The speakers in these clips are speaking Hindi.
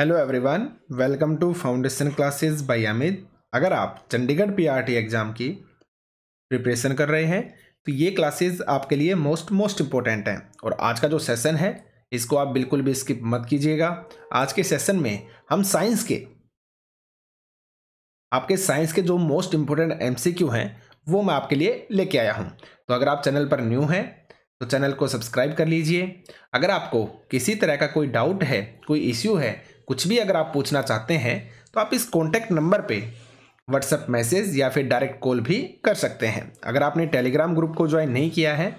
hello everyone welcome to foundation classes by Amit अगर आप चंडीगढ़ पीआरटी एग्ज़ाम e की प्रिपरेशन कर रहे हैं तो ये क्लासेस आपके लिए मोस्ट मोस्ट इम्पोर्टेंट हैं और आज का जो सेशन है इसको आप बिल्कुल भी स्किप मत कीजिएगा आज के सेशन में हम साइंस के आपके साइंस के जो मोस्ट इम्पोर्टेंट एम हैं वो मैं आपके लिए लेके आया हूँ तो अगर आप चैनल पर न्यू हैं तो चैनल को सब्सक्राइब कर लीजिए अगर आपको किसी तरह का कोई डाउट है कोई इश्यू है कुछ भी अगर आप पूछना चाहते हैं तो आप इस कॉन्टैक्ट नंबर पर व्हाट्सएप मैसेज या फिर डायरेक्ट कॉल भी कर सकते हैं अगर आपने टेलीग्राम ग्रुप को ज्वाइन नहीं किया है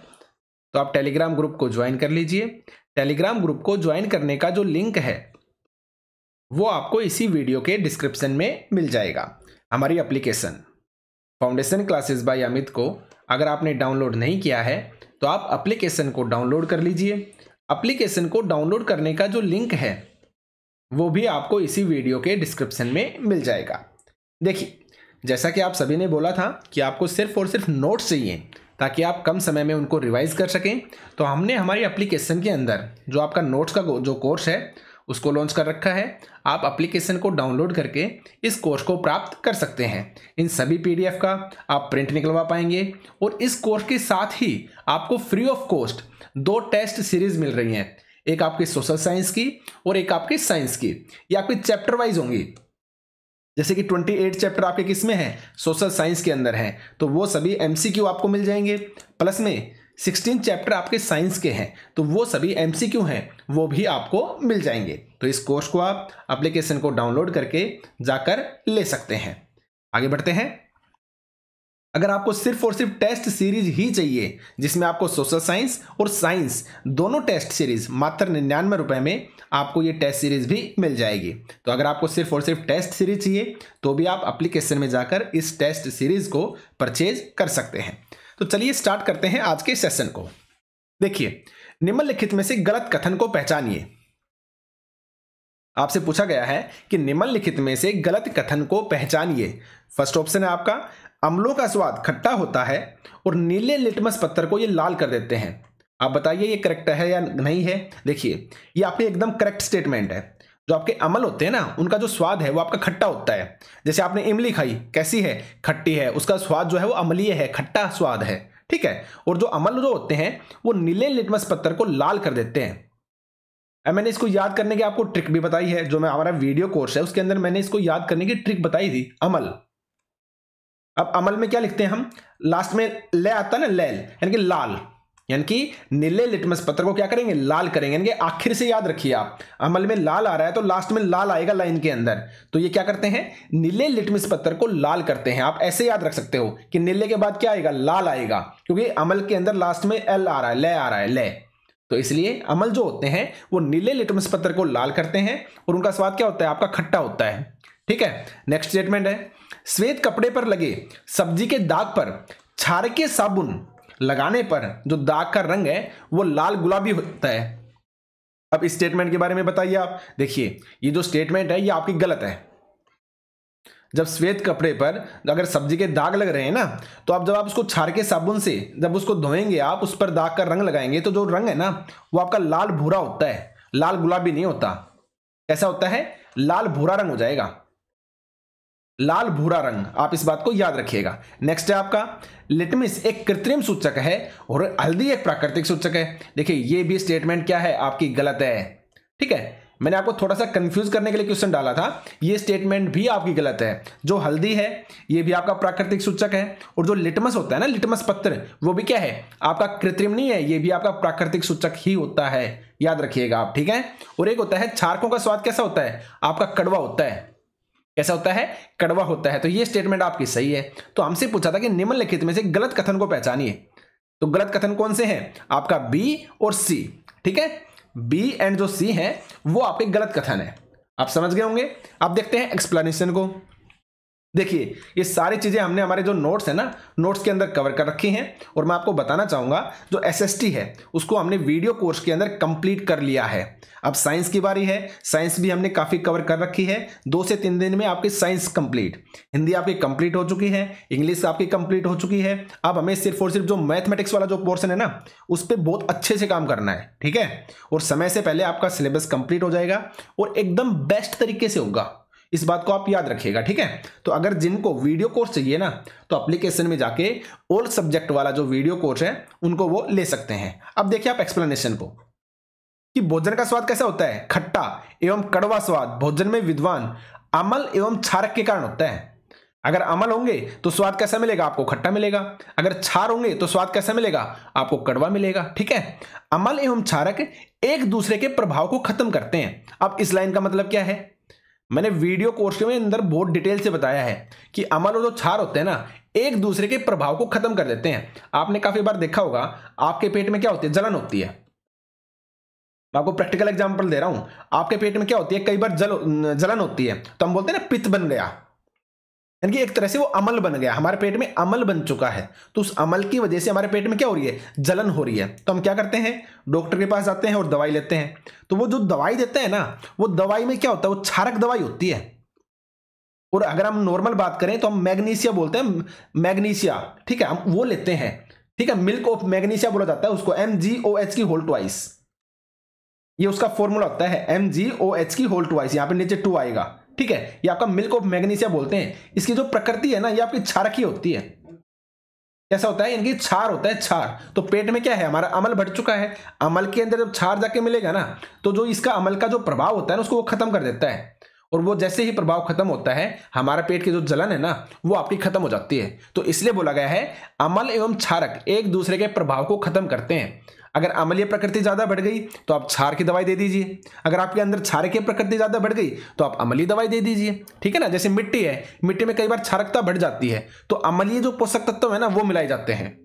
तो आप टेलीग्राम ग्रुप को ज्वाइन कर लीजिए टेलीग्राम ग्रुप को ज्वाइन करने का जो लिंक है वो आपको इसी वीडियो के डिस्क्रिप्शन में मिल जाएगा हमारी application foundation classes by Amit को अगर आपने डाउनलोड नहीं किया है तो आप एप्लीकेशन को डाउनलोड कर लीजिए एप्लीकेशन को डाउनलोड करने का जो लिंक है वो भी आपको इसी वीडियो के डिस्क्रिप्शन में मिल जाएगा देखिए जैसा कि आप सभी ने बोला था कि आपको सिर्फ और सिर्फ नोट्स चाहिए ताकि आप कम समय में उनको रिवाइज कर सकें तो हमने हमारी एप्लीकेशन के अंदर जो आपका नोट्स का जो कोर्स है उसको लॉन्च कर रखा है आप एप्लीकेशन को डाउनलोड करके इस कोर्स को प्राप्त कर सकते हैं इन सभी पीडीएफ का आप प्रिंट निकलवा पाएंगे और इस कोर्स के साथ ही आपको फ्री ऑफ कॉस्ट दो टेस्ट सीरीज मिल रही हैं एक आपकी सोशल साइंस की और एक आपकी साइंस की ये आपकी चैप्टर वाइज होंगी जैसे कि 28 चैप्टर आपके किस में है सोशल साइंस के अंदर हैं तो वो सभी एम आपको मिल जाएंगे प्लस में 16 चैप्टर आपके साइंस के हैं तो वो सभी एम हैं वो भी आपको मिल जाएंगे तो इस कोर्स को आप अप्लीकेशन को डाउनलोड करके जाकर ले सकते हैं आगे बढ़ते हैं अगर आपको सिर्फ और सिर्फ टेस्ट सीरीज ही चाहिए जिसमें आपको सोशल साइंस और साइंस दोनों टेस्ट सीरीज मात्र निन्यानवे रुपए में आपको ये टेस्ट सीरीज भी मिल जाएगी तो अगर आपको सिर्फ और सिर्फ टेस्ट सीरीज चाहिए तो भी आप अप्लीकेशन में जाकर इस टेस्ट सीरीज को परचेज कर सकते हैं तो चलिए स्टार्ट करते हैं आज के सेशन को देखिए निम्नलिखित में से गलत कथन को पहचानिए आपसे पूछा गया है कि निम्नलिखित में से गलत कथन को पहचानिए फर्स्ट ऑप्शन है आपका अम्लों का स्वाद खट्टा होता है और नीले लिटमस पत्थर को ये लाल कर देते हैं आप बताइए ये करेक्ट है या नहीं है देखिए ये आपके एकदम करेक्ट स्टेटमेंट है जो आपके अमल होते हैं ना उनका जो स्वाद है वो आपका खट्टा होता है जैसे आपने इमली खाई कैसी है खट्टी है उसका स्वाद जो है वो अमलीय है खट्टा स्वाद है ठीक है और जो अमल जो होते हैं वो नीले लिटमस पत्थर को लाल कर देते हैं मैंने इसको याद करने की आपको ट्रिक भी बताई है जो मैं हमारा वीडियो कोर्स है उसके अंदर मैंने इसको याद करने की ट्रिक बताई थी अमल अब अमल में क्या लिखते हैं हम लास्ट में ले आता है ना यानी कि लाल यानी कि नीले लिटमस पत्र को क्या करेंगे लाल करेंगे यानी कि आखिर से याद रखिए आप अमल में लाल आ रहा है तो लास्ट में लाल आएगा लाइन के अंदर तो ये क्या करते हैं नीले लिटमस पत्र को लाल करते हैं आप ऐसे याद रख सकते हो कि नीले के बाद क्या आएगा लाल आएगा क्योंकि अमल के अंदर लास्ट में एल आ रहा है ले आ रहा है ले तो इसलिए अमल जो होते हैं वो नीले लिटमस पत्र को लाल करते हैं और उनका स्वाद क्या होता है आपका खट्टा होता है ठीक है नेक्स्ट स्टेटमेंट है श्वेत कपड़े पर लगे सब्जी के दाग पर छार के साबुन लगाने पर जो दाग का रंग है वो लाल गुलाबी होता है अब इस स्टेटमेंट के बारे में बताइए आप देखिए ये जो स्टेटमेंट है ये आपकी गलत है जब श्वेत कपड़े पर अगर सब्जी के दाग लग रहे हैं ना तो आप जब आप उसको छार के साबुन से जब उसको धोएंगे आप उस पर दाग का रंग लगाएंगे तो जो रंग है ना वो आपका लाल भूरा होता है लाल गुलाबी नहीं होता कैसा होता है लाल भूरा रंग हो जाएगा लाल भूरा रंग आप इस बात को याद रखिएगा नेक्स्ट है आपका लिटमिस एक कृत्रिम सूचक है और हल्दी एक प्राकृतिक सूचक है देखिए ये भी स्टेटमेंट क्या है आपकी गलत है ठीक है मैंने आपको थोड़ा सा कंफ्यूज करने के लिए क्वेश्चन डाला था ये स्टेटमेंट भी आपकी गलत है जो हल्दी है ये भी आपका प्राकृतिक सूचक है और जो लिटमस होता है ना लिटमस पत्र वो भी क्या है आपका कृत्रिम नहीं है ये भी आपका प्राकृतिक सूचक ही होता है याद रखिएगा आप ठीक है और एक होता है छारकों का स्वाद कैसा होता है आपका कड़वा होता है कैसा होता है कड़वा होता है तो ये स्टेटमेंट आपकी सही है तो हमसे पूछा था कि निम्नलिखित में से गलत कथन को पहचानिए तो गलत कथन कौन से हैं आपका बी और सी ठीक है बी एंड जो सी है वो आपके गलत कथन है आप समझ गए होंगे आप देखते हैं एक्सप्लेनेशन को देखिए ये सारी चीज़ें हमने हमारे जो नोट्स है ना नोट्स के अंदर कवर कर रखी हैं और मैं आपको बताना चाहूँगा जो एसएसटी है उसको हमने वीडियो कोर्स के अंदर कंप्लीट कर लिया है अब साइंस की बारी है साइंस भी हमने काफ़ी कवर कर रखी है दो से तीन दिन में आपकी साइंस कंप्लीट हिंदी आपकी कंप्लीट हो चुकी है इंग्लिश आपकी कंप्लीट हो चुकी है अब हमें सिर्फ और सिर्फ जो मैथमेटिक्स वाला जो पोर्सन है ना उस पर बहुत अच्छे से काम करना है ठीक है और समय से पहले आपका सिलेबस कंप्लीट हो जाएगा और एकदम बेस्ट तरीके से होगा इस बात को आप याद रखिएगा ठीक है तो अगर जिनको वीडियो कोर्स चाहिए ना तो अप्लीकेशन में जाके ओल्ड सब्जेक्ट वाला जो वीडियो कोर्स है उनको वो ले सकते हैं अब देखिए आप एक्सप्लेनेशन को कि भोजन का स्वाद कैसा होता है खट्टा एवं कड़वा स्वाद भोजन में विद्वान अमल एवं क्षारक के कारण होता है अगर अमल होंगे तो स्वाद कैसा मिलेगा आपको खट्टा मिलेगा अगर छार होंगे तो स्वाद कैसा मिलेगा आपको कड़वा मिलेगा ठीक है अमल एवं क्षारक एक दूसरे के प्रभाव को खत्म करते हैं अब इस लाइन का मतलब क्या है मैंने वीडियो कोर्स के अंदर बहुत डिटेल से बताया है कि अमल और जो छार होते हैं ना एक दूसरे के प्रभाव को खत्म कर देते हैं आपने काफी बार देखा होगा आपके पेट में क्या होती है जलन होती है मैं आपको प्रैक्टिकल एग्जाम्पल दे रहा हूं आपके पेट में क्या होती है कई बार जल जलन होती है तो हम बोलते हैं ना पित्त बन गया यानी कि एक तरह से वो अमल बन गया हमारे पेट में अमल बन चुका है तो उस अमल की वजह से हमारे पेट में क्या हो रही है जलन हो रही है तो हम क्या करते हैं डॉक्टर के पास जाते हैं और दवाई लेते हैं तो वो जो दवाई देते हैं ना वो दवाई में क्या होता है वो क्षारक दवाई होती है और अगर हम नॉर्मल बात करें तो हम मैग्नीशिया बोलते हैं मैग्नीशिया ठीक है हम वो लेते हैं ठीक है मिल्क ऑफ मैग्नीशिया बोला जाता है उसको एम जी ओ एच की होल आइस ये उसका फॉर्मूला होता है एम जी ओ एच की होल आइस यहाँ पे नीचे टू आएगा ठीक है ये आपका मिल्क ऑफ मैग्नीशिया बोलते हैं इसकी जो प्रकृति है ना ये आपकी क्षारकी होती है कैसा होता है इनकी छार होता है छार तो पेट में क्या है हमारा अमल बढ़ चुका है अमल के अंदर जब छार जाके मिलेगा ना तो जो इसका अमल का जो प्रभाव होता है ना उसको वो खत्म कर देता है और वो जैसे ही प्रभाव खत्म होता है हमारा पेट की जो जलन है ना वो आपकी खत्म हो जाती है तो इसलिए बोला गया है अमल एवं छारक एक दूसरे के प्रभाव को खत्म करते हैं अगर अम्लीय प्रकृति ज़्यादा बढ़ गई तो आप छार की दवाई दे दीजिए अगर आपके अंदर छार की प्रकृति ज़्यादा बढ़ गई तो आप अम्लीय दवाई दे दीजिए ठीक है ना जैसे मिट्टी है मिट्टी में कई बार क्षारकता बढ़ जाती है तो अम्लीय जो पोषक तत्व है ना वो मिलाए जाते हैं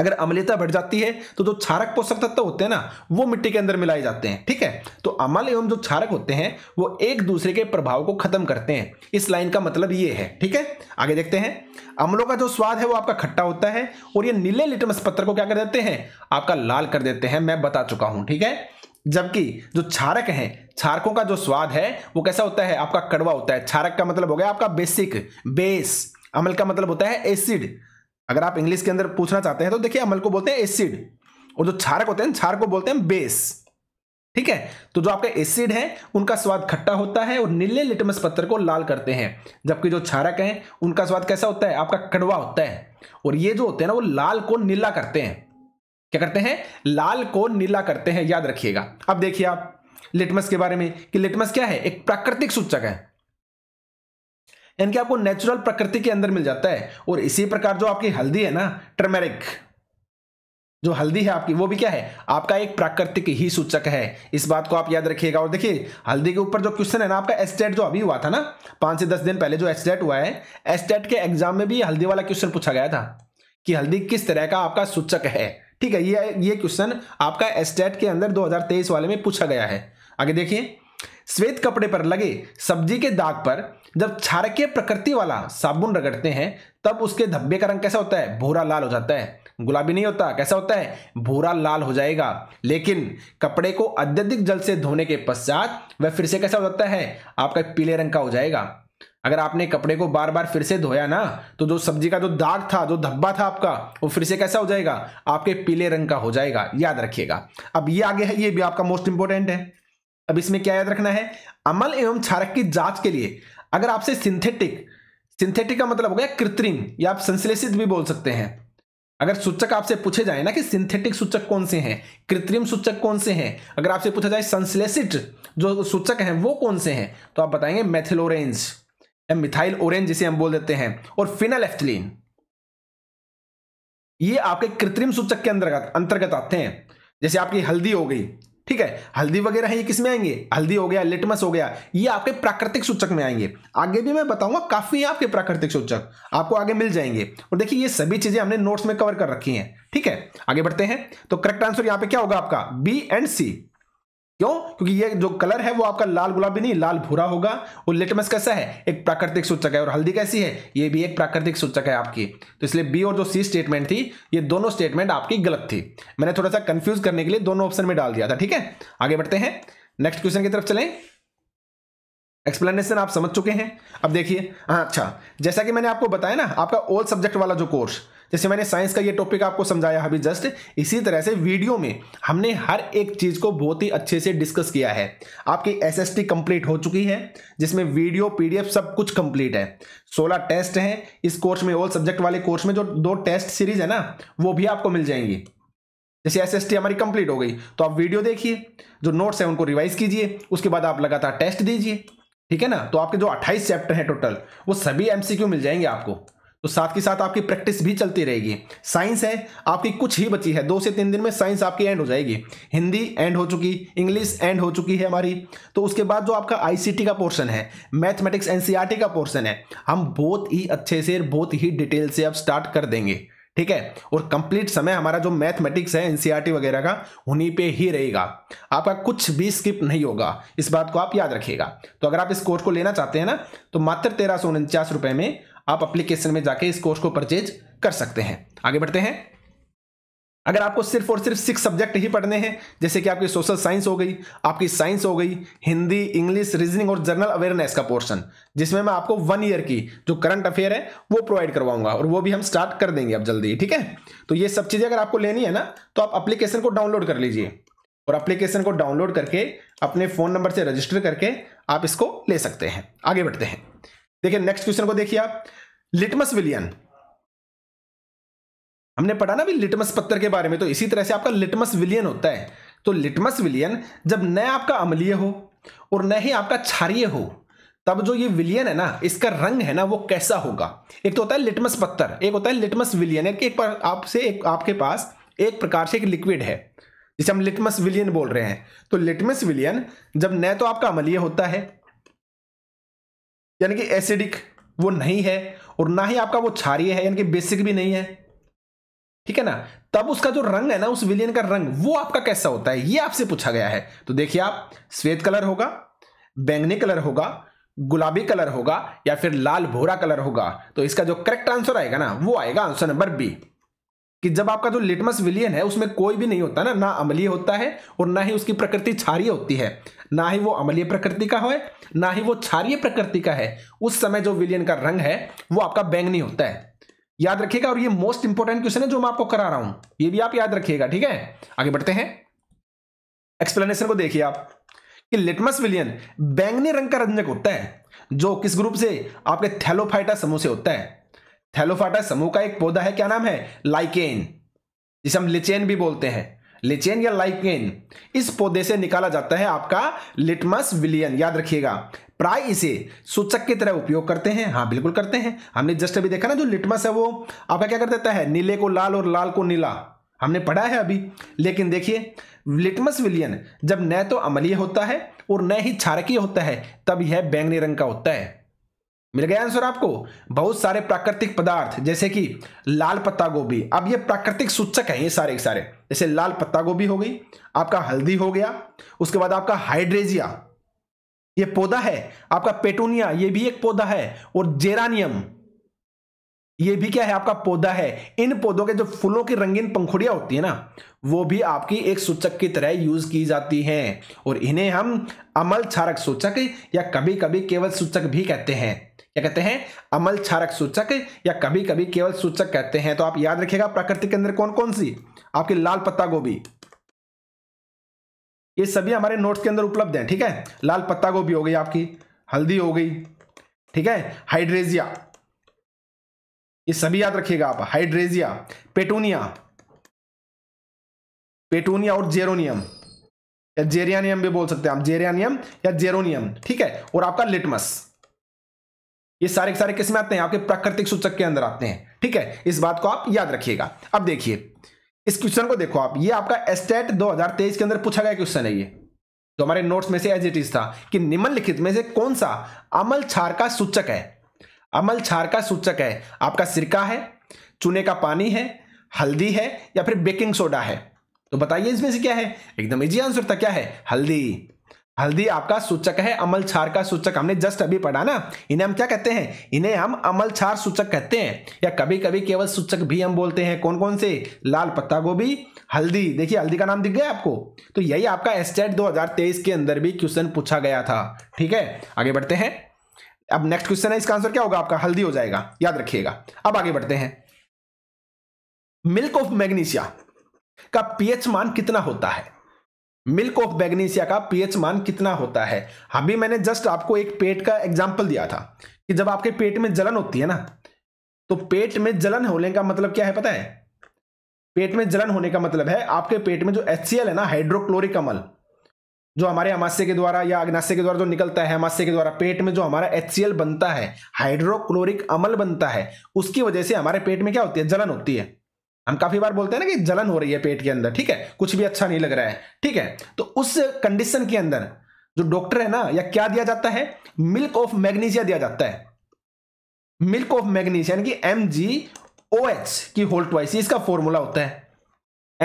अगर अम्लीयता बढ़ जाती है तो जो क्षारक पोषक तत्व होते हैं ना वो मिट्टी के अंदर मिलाए जाते हैं ठीक है तो अमल एवं जो क्षारक होते हैं वो एक दूसरे के प्रभाव को खत्म करते हैं इस लाइन का मतलब ये है ठीक है आगे देखते हैं अम्लों का जो स्वाद है वो आपका खट्टा होता है और ये नीले लिटमस पत्र को क्या कर देते हैं आपका लाल कर देते हैं मैं बता चुका हूं ठीक है जबकि जो क्षारक है क्षारकों का जो स्वाद है वो कैसा होता है आपका कड़वा होता है क्षारक का मतलब हो गया आपका बेसिक बेस अम्ल का मतलब होता है एसिड अगर आप इंग्लिश के अंदर पूछना चाहते हैं तो देखिए अमल को बोलते हैं एसिड और जो क्षारक होते हैं क्षार को बोलते हैं बेस ठीक है तो जो आपके एसिड है उनका स्वाद खट्टा होता है और नीले लिटमस पत्थर को लाल करते हैं जबकि जो क्षारक है उनका स्वाद कैसा होता है आपका कड़वा होता है और ये जो होते हैं ना वो लाल को नीला करते हैं क्या करते हैं लाल को नीला करते हैं याद रखिएगा अब देखिए आप लिटमस के बारे में कि लिटमस क्या है एक प्राकृतिक सूचक है यानी कि आपको नेचुरल प्रकृति के अंदर मिल जाता है और इसी प्रकार जो आपकी हल्दी है ना टर्मेरिक जो हल्दी है आपकी वो भी क्या है आपका एक प्राकृतिक ही सूचक है इस बात को आप याद रखिएगा और देखिए हल्दी के ऊपर जो क्वेश्चन है ना आपका एस्टेट जो अभी हुआ था ना पांच से दस दिन पहले जो एस्टेट हुआ है एस्टेट के एग्जाम में भी हल्दी वाला क्वेश्चन पूछा गया था कि हल्दी किस तरह का आपका सूचक है ठीक है ये ये क्वेश्चन आपका एस्टेट के अंदर दो वाले में पूछा गया है आगे देखिए श्वेत कपड़े पर लगे सब्जी के दाग पर जब क्षारकीय प्रकृति वाला साबुन रगड़ते हैं तब उसके धब्बे का रंग कैसा होता है भूरा लाल हो जाता है गुलाबी नहीं होता कैसा होता है भूरा लाल हो जाएगा लेकिन कपड़े को अत्यधिक जल से धोने के पश्चात वह फिर से कैसा हो जाता है आपका पीले रंग का हो जाएगा अगर आपने कपड़े को बार बार फिर से धोया ना तो जो सब्जी का जो दाग था जो धब्बा था आपका वो फिर से कैसा हो जाएगा आपके पीले रंग का हो जाएगा याद रखिएगा अब ये आगे है ये भी आपका मोस्ट इंपॉर्टेंट है अब इसमें क्या याद रखना है अमल एवं क्षारक की जांच के लिए अगर आपसे सिंथेटिक सिंथेटिक का मतलब हो गया कृत्रिम या आप संश्लेषित भी बोल सकते हैं अगर सूचक आपसे पूछे जाए ना कि सिंथेटिक सूचक कौन से हैं कृत्रिम सूचक कौन से हैं अगर आपसे पूछा जाए संश्लेषित जो सूचक हैं वो कौन से हैं तो आप बताएंगे मेथिल ऑरेंज या मिथाइल ऑरेंज जिसे हम बोल देते हैं और फिनल एफ्थलीन ये आपके कृत्रिम सूचक के अंतर्गत अंतर्गत आते हैं जैसे आपकी हल्दी हो गई ठीक है हल्दी वगैरह है ये किस में आएंगे हल्दी हो गया लिटमस हो गया ये आपके प्राकृतिक सूचक में आएंगे आगे भी मैं बताऊंगा काफी है आपके प्राकृतिक सूचक आपको आगे मिल जाएंगे और देखिए ये सभी चीजें हमने नोट्स में कवर कर रखी हैं ठीक है आगे बढ़ते हैं तो करेक्ट आंसर यहां पे क्या होगा आपका बी एंड सी क्यों क्योंकि ये जो कलर है वो आपका लाल गुलाबी नहीं लाल भूरा होगा और लेटमस कैसा है एक प्राकृतिक सूचक है और हल्दी कैसी है ये भी एक प्राकृतिक सूचक है आपकी तो इसलिए बी और जो सी स्टेटमेंट थी ये दोनों स्टेटमेंट आपकी गलत थी मैंने थोड़ा सा कंफ्यूज करने के लिए दोनों ऑप्शन में डाल दिया था ठीक है आगे बढ़ते हैं नेक्स्ट क्वेश्चन की तरफ चले एक्सप्लेनेशन आप समझ चुके हैं अब देखिए हाँ अच्छा जैसा कि मैंने आपको बताया ना आपका ओल्ड सब्जेक्ट वाला जो कोर्स जैसे मैंने साइंस का ये टॉपिक आपको समझाया अभी जस्ट इसी तरह से वीडियो में हमने हर एक चीज़ को बहुत ही अच्छे से डिस्कस किया है आपकी एस एस कंप्लीट हो चुकी है जिसमें वीडियो पीडीएफ सब कुछ कंप्लीट है सोलह टेस्ट हैं इस कोर्स में ऑल सब्जेक्ट वाले कोर्स में जो दो टेस्ट सीरीज है ना वो भी आपको मिल जाएंगी जैसे एस हमारी कंप्लीट हो गई तो आप वीडियो देखिए जो नोट्स हैं उनको रिवाइज कीजिए उसके बाद आप लगातार टेस्ट दीजिए ठीक है ना तो आपके जो 28 चैप्टर हैं टोटल वो सभी एमसीक्यू मिल जाएंगे आपको तो साथ के साथ आपकी प्रैक्टिस भी चलती रहेगी साइंस है आपकी कुछ ही बची है दो से तीन दिन में साइंस आपकी एंड हो जाएगी हिंदी एंड हो चुकी इंग्लिश एंड हो चुकी है हमारी तो उसके बाद जो आपका आईसीटी का पोर्शन है मैथमेटिक्स एनसीईआरटी e का पोर्शन है हम बहुत ही अच्छे से बहुत ही डिटेल से अब स्टार्ट कर देंगे ठीक है और कंप्लीट समय हमारा जो मैथमेटिक्स है एनसीईआरटी e वगैरह का उन्हीं पे ही रहेगा आपका कुछ भी स्किप नहीं होगा इस बात को आप याद रखिएगा तो अगर आप इस कोर्स को लेना चाहते हैं ना तो मात्र तेरह सौ उनचास रुपए में आप अप्लीकेशन में जाके इस कोर्स को परचेज कर सकते हैं आगे बढ़ते हैं अगर आपको सिर्फ और सिर्फ सिक्स सब्जेक्ट ही पढ़ने हैं जैसे कि आपकी सोशल साइंस हो गई आपकी साइंस हो गई हिंदी इंग्लिश रीजनिंग और जनरल अवेयरनेस का पोर्शन जिसमें मैं आपको वन ईयर की जो करंट अफेयर है वो प्रोवाइड करवाऊंगा और वो भी हम स्टार्ट कर देंगे अब जल्दी ठीक है तो ये सब चीज़ें अगर आपको लेनी है ना तो आप अप्लीकेशन को डाउनलोड कर लीजिए और अप्लीकेशन को डाउनलोड करके अपने फ़ोन नंबर से रजिस्टर करके आप इसको ले सकते हैं आगे बढ़ते हैं देखिए नेक्स्ट क्वेश्चन को देखिए आप लिटमस विलियन हमने पढ़ा ना भी लिटमस पत्थर के बारे में तो इसी तरह से आपका लिटमस विलियन होता है तो लिटमस विलियन जब न आपका अम्लीय हो और न ही आपका क्षारिय हो तब जो ये विलियन है ना इसका रंग है ना वो कैसा होगा एक तो होता है लिटमस पत्थर एक होता है लिटमस विलियन कि एक आपसे एक आपके पास एक प्रकार से एक लिक्विड है जिसे हम लिटमस विलियन बोल रहे हैं तो लिटमस विलियन जब न तो आपका अमलीय होता है यानी कि एसिडिक वो नहीं है और ना ही आपका वो क्षारिय है यानी कि बेसिक भी नहीं है ठीक है ना तब उसका जो रंग है ना उस विलियन का रंग वो आपका कैसा होता है ये आपसे पूछा गया है तो देखिए आप श्वेत कलर होगा बैंगनी कलर होगा गुलाबी कलर होगा या फिर लाल भूरा कलर होगा तो इसका जो करेक्ट आंसर आएगा ना वो आएगा आंसर नंबर बी कि जब आपका जो लिटमस विलियन है उसमें कोई भी नहीं होता ना ना अमलीय होता है और ना ही उसकी प्रकृति क्षारीय होती है ना ही वो अमलीय प्रकृति का हो ना ही वो क्षारिय प्रकृति का है उस समय जो विलियन का रंग है वो आपका बैंगनी होता है याद रखिएगा और ये मोस्ट इंपॉर्टेंट क्वेश्चन है जो मैं आपको करा रहा हूं ये भी आप याद रखिएगा ठीक है आगे बढ़ते हैं एक्सप्लेनेशन को देखिए आप कि लिटमस विलियन बैंगनी रंग का रंजक होता है जो किस ग्रुप से आपके थैलोफाइटा समूह से होता है थैलोफाइटा समूह का एक पौधा है क्या नाम है लाइकेन जिसे हम लिचेन भी बोलते हैं लिचेन या लाइकेन इस पौधे से निकाला जाता है आपका लिटमस विलियन याद रखिएगा प्राय इसे सूचक की तरह उपयोग करते हैं हाँ बिल्कुल करते हैं हमने जस्ट अभी देखा ना जो लिटमस है वो आपका क्या कर देता है नीले को लाल और लाल को नीला हमने पढ़ा है अभी लेकिन देखिए लिटमस विलियन जब न तो अमलीय होता है और न ही क्षारकीय होता है तब यह बैंगनी रंग का होता है मिल गया आंसर आपको बहुत सारे प्राकृतिक पदार्थ जैसे कि लाल पत्ता गोभी अब ये प्राकृतिक सूचक है ये सारे सारे जैसे लाल पत्ता गोभी हो गई आपका हल्दी हो गया उसके बाद आपका हाइड्रेजिया ये पौधा है आपका पेटोनिया ये भी एक पौधा है और जेरानियम ये भी क्या है आपका पौधा है इन पौधों के जो फूलों की रंगीन पंखुड़ियां होती है ना वो भी आपकी एक सूचक की तरह यूज की जाती हैं और इन्हें हम अमल छारक सूचक या कभी कभी केवल सूचक भी कहते हैं क्या कहते हैं अमल छारक सूचक या कभी कभी केवल सूचक कहते हैं तो आप याद रखिएगा प्रकृति के अंदर कौन कौन सी आपकी लाल पत्ता गोभी ये सभी हमारे नोट्स के अंदर उपलब्ध है ठीक है लाल पत्ता गोभी हो गई आपकी हल्दी हो गई ठीक है हाइड्रेजिया ये सभी याद रखिएगा आप हाइड्रेजिया पेटूनिया पेटूनिया और जेरोनियम या जेरियानियम भी बोल सकते हैं आप जेरियानियम या जेरोनियम ठीक है और आपका लिटमस ये सारे सारे किसमें आते हैं आपके प्राकृतिक सूचक के अंदर आते हैं ठीक है इस बात को आप याद रखिएगा अब देखिए इस क्वेश्चन को देखो आप ये आपका एस्टेट 2023 के अंदर पूछा गया क्वेश्चन है ये जो हमारे नोट्स में से एज इट इज था कि निम्नलिखित में से कौन सा अमल छार का सूचक है अमल छार का सूचक है आपका सिरका है चूने का पानी है हल्दी है या फिर बेकिंग सोडा है तो बताइए इसमें से क्या है एकदम इजी आंसर था क्या है हल्दी हल्दी आपका सूचक है अमल छार का सूचक हमने जस्ट अभी पढ़ा ना इन्हें हम क्या कहते हैं इन्हें हम अमल छार सूचक कहते हैं या कभी कभी केवल सूचक भी हम बोलते हैं कौन कौन से लाल पत्ता गोभी हल्दी देखिए हल्दी का नाम दिख गया आपको तो यही आपका एस्टेट दो के अंदर भी क्वेश्चन पूछा गया था ठीक है आगे बढ़ते हैं अब नेक्स्ट क्वेश्चन है इसका आंसर क्या होगा आपका हल्दी हो जाएगा याद रखिएगा अब आगे बढ़ते हैं मिल्क ऑफ मैग्नीशिया का पीएच मान कितना होता है मिल्क ऑफ मैग्नीशिया का पीएच मान कितना होता है अभी मैंने जस्ट आपको एक पेट का एग्जाम्पल दिया था कि जब आपके पेट में जलन होती है ना तो पेट में जलन होने का मतलब क्या है पता है पेट में जलन होने का मतलब है आपके पेट में जो एच है ना हाइड्रोक्लोरिक अमल जो हमारे अमास्य के द्वारा या अग्नाश्य के द्वारा जो निकलता है अमास्य के द्वारा पेट में जो हमारा एच बनता है हाइड्रोक्लोरिक अमल बनता है उसकी वजह से हमारे पेट में क्या होती है जलन होती है हम काफी बार बोलते हैं ना कि जलन हो रही है पेट के अंदर ठीक है कुछ भी अच्छा नहीं लग रहा है ठीक है तो उस कंडीशन के अंदर जो डॉक्टर है ना या क्या दिया जाता है मिल्क ऑफ मैग्नीशिया दिया जाता है मिल्क ऑफ मैग्नीशिया यानी कि एम जी ओ एच की होल्ट वाइस इसका फॉर्मूला होता है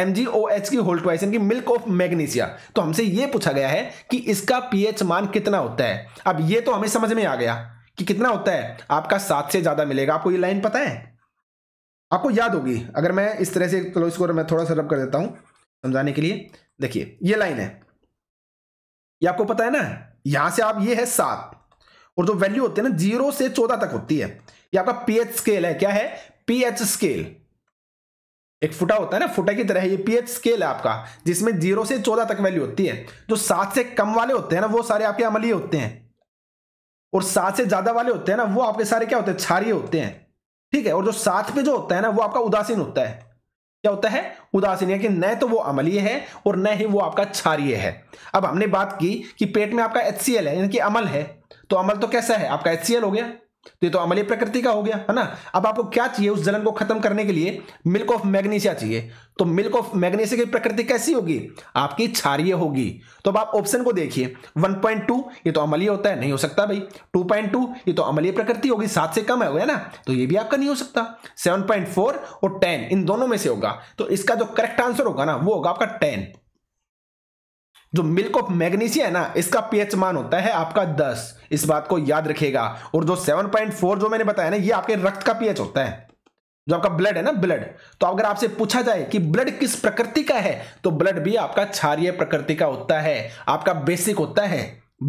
MgOH की होल्ड ट्वाइस की मिल्क ऑफ मैग्नीशिया तो हमसे ये पूछा गया है कि इसका पीएच मान कितना होता है अब ये तो हमें समझ में आ गया कि कितना होता है आपका सात से ज्यादा मिलेगा आपको ये लाइन पता है आपको याद होगी अगर मैं इस तरह से चलो इसको मैं थोड़ा सा रब कर देता हूं समझाने के लिए देखिए ये लाइन है ये आपको पता है ना यहां से आप ये है सात और जो वैल्यू होती है ना जीरो से चौदह तक होती है ये आपका पीएच स्केल है क्या है पीएच स्केल एक फुटा होता है ना फुटा की तरह ये पीएच स्केल है आपका जिसमें जीरो से चौदह तक वैल्यू होती है जो सात से कम वाले होते हैं ना वो सारे आपके अमलीय होते हैं और सात से ज्यादा वाले होते हैं ना वो आपके सारे क्या होते हैं क्षारिय होते हैं ठीक है और जो सात पे जो होता है ना वो आपका उदासीन होता है क्या होता है उदासीन है कि न तो वो अमलीय है और न ही वो आपका क्षारिय है अब हमने बात की कि पेट में आपका एच है यानी कि अमल है तो अमल तो कैसा है आपका एच हो गया तो ये तो अमलीय प्रकृति का हो गया है ना अब आपको क्या चाहिए उस जलन को खत्म करने के लिए मिल्क ऑफ मैग्नीशिया चाहिए तो मिल्क ऑफ मैग्नीशिया की प्रकृति कैसी होगी आपकी क्षारिय होगी तो अब आप ऑप्शन को देखिए 1.2 ये तो अमलीय होता है नहीं हो सकता भाई 2.2 ये तो अमलीय प्रकृति होगी सात से कम है हो ना तो ये भी आपका नहीं हो सकता सेवन और टेन इन दोनों में से होगा तो इसका जो करेक्ट आंसर होगा ना वो होगा आपका टेन जो मिल्क ऑफ मैग्नीशिया है ना इसका पीएच मान होता है आपका 10 इस बात को याद रखेगा और जो 7.4 जो मैंने बताया ना ये आपके रक्त का पीएच होता है जो आपका ब्लड है ना ब्लड तो अगर आपसे पूछा जाए कि ब्लड किस प्रकृति का है तो ब्लड भी आपका क्षारिय प्रकृति का होता है आपका बेसिक होता है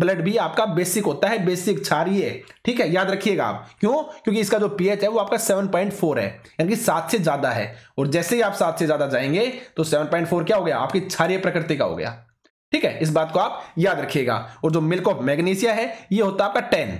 ब्लड भी आपका बेसिक होता है बेसिक क्षारिय ठीक है याद रखिएगा आप क्यों क्योंकि इसका जो पीएच है वो आपका 7.4 है यानी कि सात से ज्यादा है और जैसे ही आप सात से ज्यादा जाएंगे तो 7.4 क्या हो गया आपकी क्षारिय प्रकृति का हो गया ठीक है इस बात को आप याद रखिएगा और जो मिल्क ऑफ मैग्नीशिया है ये होता है आपका टेन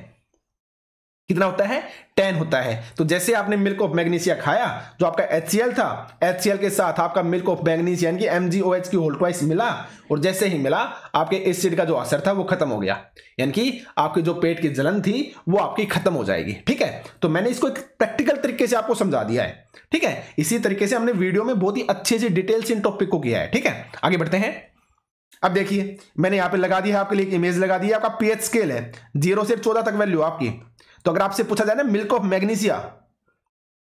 कितना होता है टेन होता है तो जैसे आपने मिल्क ऑफ मैग्नीशिया खाया जो आपका एच था एच के साथ आपका मिल्क ऑफ मैग्नीशिया यानी कि एम जी की होल्टवाइस मिला और जैसे ही मिला आपके एसिड का जो असर था वो खत्म हो गया यानी कि आपके जो पेट की जलन थी वो आपकी खत्म हो जाएगी ठीक है तो मैंने इसको एक प्रैक्टिकल तरीके से आपको समझा दिया है ठीक है इसी तरीके से हमने वीडियो में बहुत ही अच्छे से डिटेल्स इन टॉपिक को किया है ठीक है आगे बढ़ते हैं अब देखिए मैंने यहां पे लगा दिया आपके लिए एक इमेज लगा दी है आपका पीएच स्केल है जीरो से चौदह तक वैल्यू आपकी तो अगर आपसे पूछा जाए ना मिल्क ऑफ मैग्नीशिया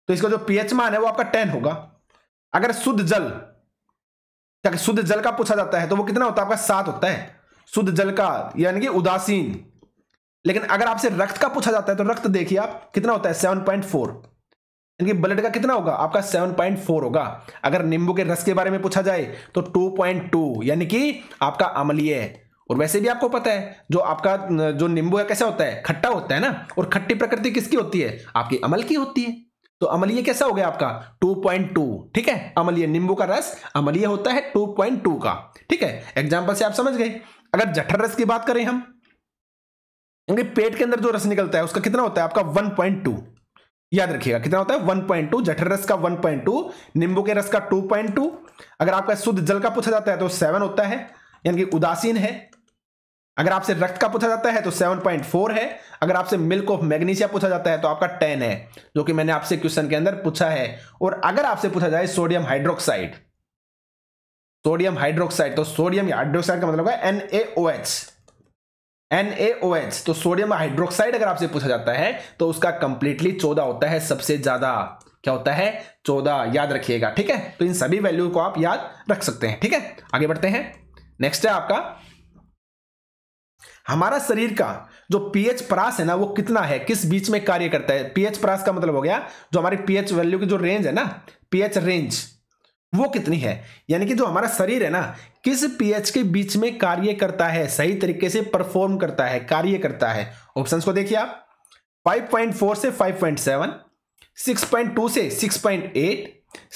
तो इसका जो पीएच मान है वो आपका टेन होगा अगर शुद्ध जल शुद्ध जल का पूछा जाता है तो वो कितना होता है आपका सात होता है शुद्ध जल का यानी कि उदासीन लेकिन अगर आपसे रक्त का पूछा जाता है तो रक्त देखिए आप कितना होता है सेवन पॉइंट फोर इनकी ब्लड का कितना होगा आपका 7.4 होगा अगर नींबू के रस के बारे में पूछा जाए तो 2.2 यानी कि आपका अमलीय है और वैसे भी आपको पता है जो आपका जो नींबू है कैसा होता है खट्टा होता है ना और खट्टी प्रकृति किसकी होती है आपकी अमल की होती है तो अमलीय कैसा हो गया आपका 2.2 ठीक है अमलीय नींबू का रस अमलीय होता है 2.2 का ठीक है एग्जाम्पल से आप समझ गए अगर जठर रस की बात करें हम पेट के अंदर जो रस निकलता है उसका कितना होता है आपका 1.2 याद रखिएगा कितना होता है 1.2 जठर रस का 1.2 नींबू के रस का 2.2 अगर आपका शुद्ध जल का पूछा जाता है तो 7 होता है यानी कि उदासीन है अगर आपसे रक्त का पूछा जाता है तो 7.4 है अगर आपसे मिल्क ऑफ मैग्नीशिया पूछा जाता है तो आपका 10 है जो कि मैंने आपसे क्वेश्चन के अंदर पूछा है और अगर आपसे पूछा जाए सोडियम हाइड्रोक्साइड सोडियम हाइड्रोक्साइड तो सोडियम हाइड्रोक्साइड का मतलब है एन NaOH तो सोडियम हाइड्रोक्साइड अगर आपसे पूछा जाता है तो उसका कंप्लीटली चौदह होता है सबसे ज्यादा क्या होता है चौदह याद रखिएगा ठीक है तो इन सभी वैल्यू को आप याद रख सकते हैं ठीक है आगे बढ़ते हैं नेक्स्ट है आपका हमारा शरीर का जो पीएच प्रास है ना वो कितना है किस बीच में कार्य करता है पीएच प्रास का मतलब हो गया जो हमारे पीएच वैल्यू की जो रेंज है ना पीएच रेंज वो कितनी है यानी कि जो हमारा शरीर है ना किस पीएच के बीच में कार्य करता है सही तरीके से परफॉर्म करता है कार्य करता है ऑप्शंस को देखिए आप 5.4 से 5.7 6.2 से 6.8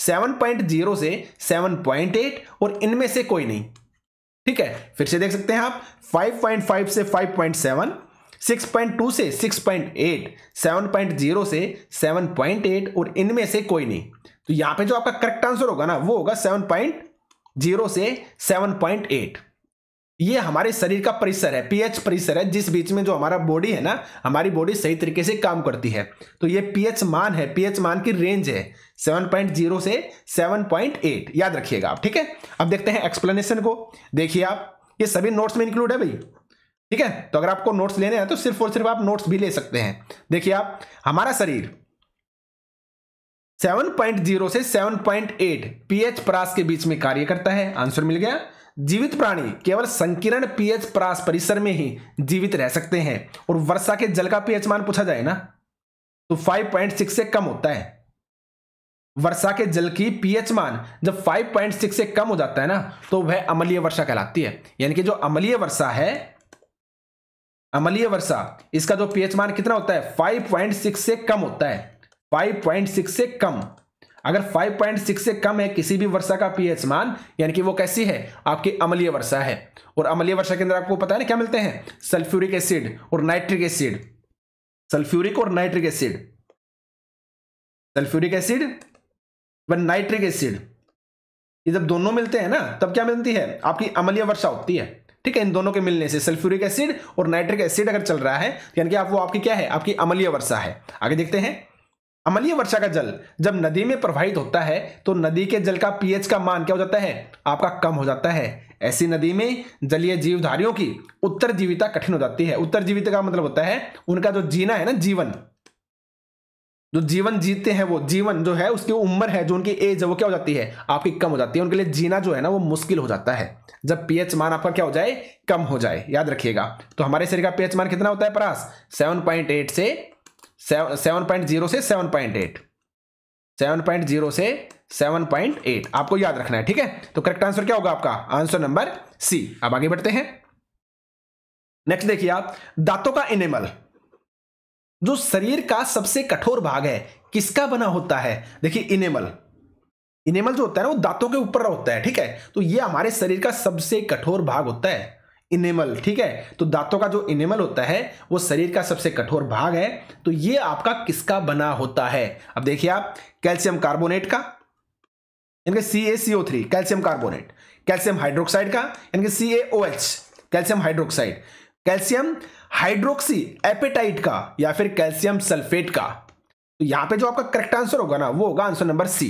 7.0 से 7.8 और इनमें से कोई नहीं ठीक है फिर से देख सकते हैं आप 5.5 से 5.7 6.2 से 6.8, 7.0 से 7.8 और इनमें से कोई नहीं तो यहां पे जो आपका करेक्ट आंसर होगा ना वो होगा सेवन पॉइंट जीरो से सेवन पॉइंट एट ये हमारे शरीर का परिसर है पीएच परिसर है जिस बीच में जो हमारा बॉडी है ना हमारी बॉडी सही तरीके से काम करती है तो ये पीएच मान है पीएच मान की रेंज है 7.0 से 7.8 याद रखिएगा आप ठीक है अब देखते हैं एक्सप्लेनेशन को देखिए आप ये सभी नोट्स में इंक्लूड है भाई ठीक है तो अगर आपको नोट्स लेने हैं तो सिर्फ और सिर्फ आप नोट्स भी ले सकते हैं देखिए आप हमारा शरीर 7.0 से 7.8 पीएच प्रास के बीच में कार्य करता है आंसर मिल गया जीवित प्राणी केवल संकीर्ण पीएच प्रास परिसर में ही जीवित रह सकते हैं और वर्षा के जल का पीएच मान पूछा जाए ना तो 5.6 से कम होता है वर्षा के जल की पीएच मान जब 5.6 से कम हो जाता है ना तो वह अमलीय वर्षा कहलाती है यानी कि जो अमलीय वर्षा है अमलीय वर्षा इसका जो पीएच मान कितना होता है 5.6 से कम होता है 5.6 से कम अगर 5.6 से कम है किसी भी वर्षा का पीएच मान यानी कि वो कैसी है आपकी अम्लीय वर्षा है और अम्लीय वर्षा के अंदर आपको पता है ना क्या मिलते हैं सल्फ्यूरिक एसिड और नाइट्रिक एसिड सल्फ्यूरिक और नाइट्रिक एसिड सल्फ्यूरिक एसिड व नाइट्रिक एसिड ये जब दोनों मिलते हैं ना तब क्या मिलती है आपकी अमलीय वर्षा होती है ठीक है इन दोनों के मिलने से सल्फ्यूरिक एसिड और नाइट्रिक एसिड अगर चल रहा है तो यानी कि आप वो आपकी क्या है आपकी अमलीय वर्षा है आगे देखते हैं अमलीय वर्षा का जल जब नदी में प्रवाहित होता है तो नदी के जल का पीएच का मान क्या हो जाता है आपका कम हो जाता है ऐसी नदी में जलीय जीवधारियों की उत्तर जीविता कठिन हो जाती है उत्तर जीविता का मतलब होता है उनका जो जीना है ना जीवन जो जीवन जीते हैं वो जीवन जो है उसकी उम्र है जो उनकी एज है वो क्या हो जाती है आपकी कम हो जाती है उनके लिए जीना जो है ना वो मुश्किल हो जाता है जब पीएच मान आपका क्या हो जाए कम हो जाए याद रखिएगा तो हमारे शरीर का पीएच मान कितना होता है परास 7.8 से सेवन पॉइंट जीरो से seven point eight seven point zero से सेवन पॉइंट एट आपको याद रखना है ठीक है तो करेक्ट आंसर क्या होगा आपका आंसर नंबर सी अब आगे बढ़ते हैं नेक्स्ट देखिए आप दांतों का इनेमल जो शरीर का सबसे कठोर भाग है किसका बना होता है देखिए इनेमल इनेमल जो होता है ना वो दांतों के ऊपर होता है ठीक है तो ये हमारे शरीर का सबसे कठोर भाग होता है इनेमल ठीक है तो दांतों का जो इनेमल होता है वो शरीर का सबसे कठोर भाग है तो ये आपका किसका बना होता है अब देखिए आप कैल्शियम कार्बोनेट का C A CO three calcium carbonate calcium hydroxide का यानी कि C H calcium hydroxide calcium hydroxy apatite का या फिर कैल्शियम सल्फेट का तो यहां पे जो आपका करेक्ट आंसर होगा ना वो होगा आंसर नंबर सी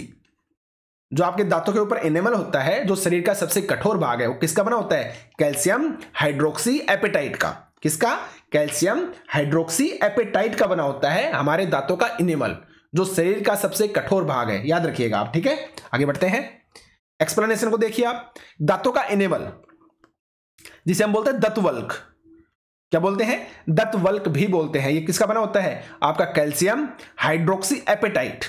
जो आपके दांतों के ऊपर एनेमल होता है जो शरीर का सबसे कठोर भाग है वो किसका बना होता है कैल्शियम हाइड्रोक्सी एपेटाइट का किसका कैल्शियम हाइड्रोक्सी एपेटाइट का बना होता है हमारे दांतों का इनेमल जो शरीर का सबसे कठोर भाग है याद रखिएगा आप ठीक है आगे बढ़ते हैं एक्सप्लेनेशन को देखिए आप दांतों का इनेमल जिसे हम बोलते हैं दत्तवल्क क्या बोलते हैं दत्वल्क भी बोलते हैं ये किसका बना होता है आपका कैल्शियम हाइड्रोक्सी एपेटाइट